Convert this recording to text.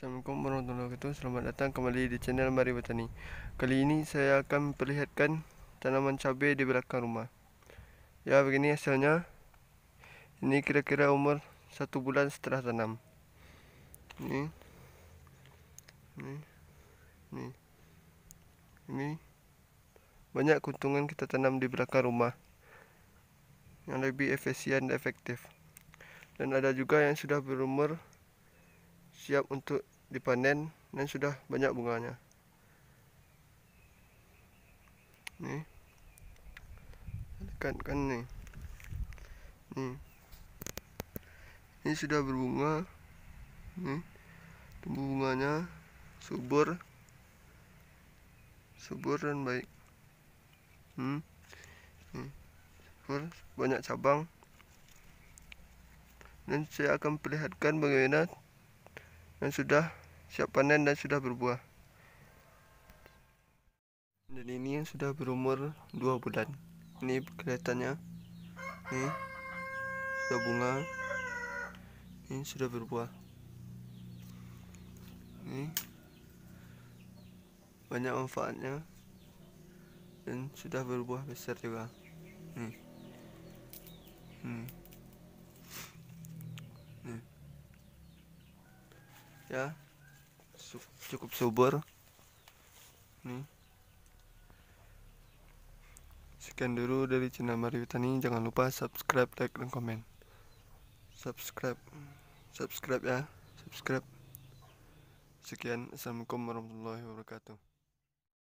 Assalamualaikum warahmatullahi wabarakatuh Selamat datang kembali di channel Mari Bertani Kali ini saya akan memperlihatkan tanaman cabai di belakang rumah Ya begini hasilnya Ini kira-kira umur satu bulan setelah tanam Ini Ini Ini Ini Banyak keuntungan kita tanam di belakang rumah Yang lebih efisien dan efektif Dan ada juga yang sudah berumur Siap untuk dipanen dan sudah banyak bunganya nih kan, kan nih nih ini sudah berbunga nih tumbuh bunganya subur subur dan baik hmm. nih. subur banyak cabang dan saya akan perlihatkan bagaimana yang sudah siap panen dan sudah berbuah dan ini sudah berumur 2 bulan ini kelihatannya ini sudah bunga ini sudah berbuah ini banyak manfaatnya dan sudah berbuah besar juga nih ini nih ya cukup subur nih sekian dulu dari channel Mari Tani jangan lupa subscribe like dan komen subscribe subscribe ya subscribe sekian assalamualaikum warahmatullahi wabarakatuh